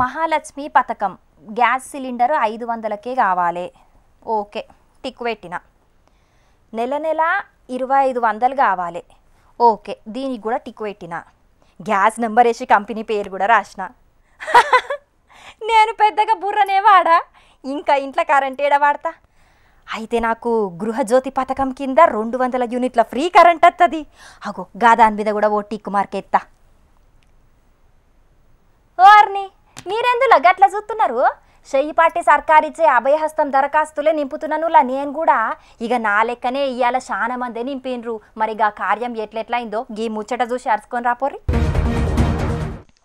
మహాలక్ష్మి పథకం gas cylinder ఐదు వందలకే కావాలి ఓకే టిక్ పెట్టిన నెల నెల ఇరవై ఐదు వందలు కావాలి ఓకే దీనికి కూడా టిక్ పెట్టిన గ్యాస్ నెంబర్ వేసి కంపెనీ పేరు కూడా రాసిన నేను పెద్దగా బుర్రనే వాడా ఇంకా ఇంట్లో కరెంట్ ఏడా వాడతా అయితే నాకు గృహజ్యోతి పథకం కింద రెండు వందల యూనిట్ల ఫ్రీ కరెంట్ వస్తుంది అగో గా దాని మీద కూడా ఓ టిక్ మార్క్ ఎత్తా అట్లా చూస్తున్నారు చెయ్యి పార్టీ సర్కారిచ్చే అభయహస్తం దరఖాస్తులే నింపుతున్నాను నింపుతున్నానులా నేను కూడా ఇక నా లెక్కనే ఇవాళ చాలా మంది నింపినరు మరి ఇక కార్యం ఎట్లెట్లయిందో గీ ముచ్చట చూసి అరుచుకొని రాపోర్రీ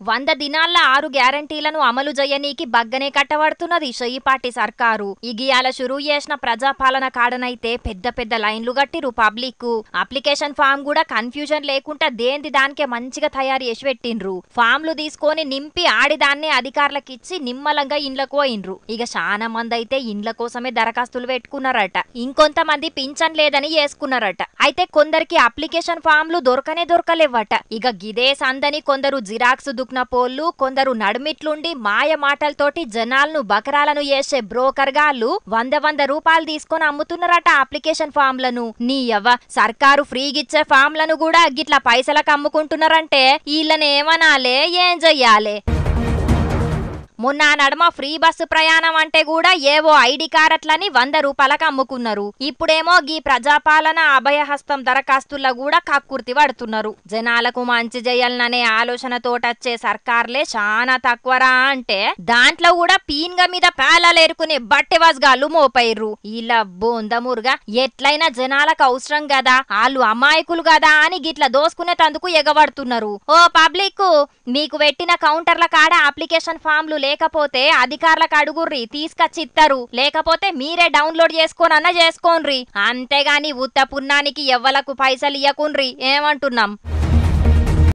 వంద దినాల్ల ఆరు గ్యారంటీలను అమలు చేయనీకి బగ్గనే కట్టబడుతున్నది షయ్యపాటి సర్కారు ఇగియాల షురూ చేసిన ప్రజాపాలన కాడనైతే పెద్ద పెద్ద లైన్లు గట్టిరు పబ్లిక్ అప్లికేషన్ ఫామ్ కూడా కన్ఫ్యూజన్ లేకుండా దేంది దానికే మంచిగా తయారు చేసి పెట్టిండ్రు ఫామ్లు తీసుకొని నింపి ఆడిదాన్నే అధికారులకు ఇచ్చి నిమ్మలంగా ఇండ్లకు పోయిండ్రు ఇక చాలా మంది అయితే ఇండ్ల కోసమే దరఖాస్తులు పెట్టుకున్నారట ఇంకొంతమంది పింఛన్ లేదని చేసుకున్నారట అయితే కొందరికి అప్లికేషన్ ఫామ్లు దొరకనే దొరకలేవట ఇక గిదే సందని కొందరు జిరాక్స్ దుక్ పోళ్లు కొందరు నడుమిట్లుండి మాయ మాటలతోటి జనాలను బకరాలను చేసే బ్రోకర్ గాళ్ళు వంద వంద రూపాయలు తీసుకొని అమ్ముతున్నారట అప్లికేషన్ ఫామ్లను నీ ఎవ సర్కారు ఫ్రీగిచ్చే ఫామ్లను కూడా గిట్ల పైసలకు అమ్ముకుంటున్నారంటే వీళ్ళని ఏమనాలే ఏం చెయ్యాలే మొన్న నడమ ఫ్రీ బస్సు ప్రయాణం అంటే కూడా ఏవో ఐడి కారట్లని వంద రూపాయలకు అమ్ముకున్నారు ఇప్పుడేమో గీ ప్రజాపాలన అభయహస్తం దరఖాస్తుల్లో కూడా కక్కుర్తి పడుతున్నారు జనాలకు మంచి చేయాలననే ఆలోచనతోటొచ్చే సర్కార్లే చాలా తక్కువరా అంటే దాంట్లో కూడా పీన్గ మీద పేలలేరుకునే బట్టెవాజ్ గాళ్ళు మోపైర్రు ఇలా బోందమురుగా ఎట్లయినా జనాలకు అవసరం కదా వాళ్ళు అమాయకులు కదా అని గిట్ల దోసుకునేటందుకు ఎగబడుతున్నారు ఓ పబ్లిక్ మీకు పెట్టిన కౌంటర్ల కాడ అప్లికేషన్ ఫామ్లు లేకపోతే అధికారులకు అడుగుర్రి తీసుకొచ్చి లేకపోతే మీరే డౌన్లోడ్ చేసుకోనన్నా చేసుకోన్రి అంతేగాని ఉత్త పున్నానికి ఎవ్వలకు పైసలు ఇయ్యకుండ్రి ఏమంటున్నాం